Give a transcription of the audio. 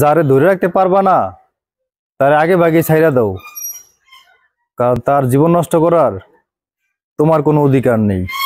যারে ধরে রাখতে পারবা না তার আগে ভাগে ছাইরা দাও কারণ তার জীবন নষ্ট করার তোমার কোনো অধিকার নেই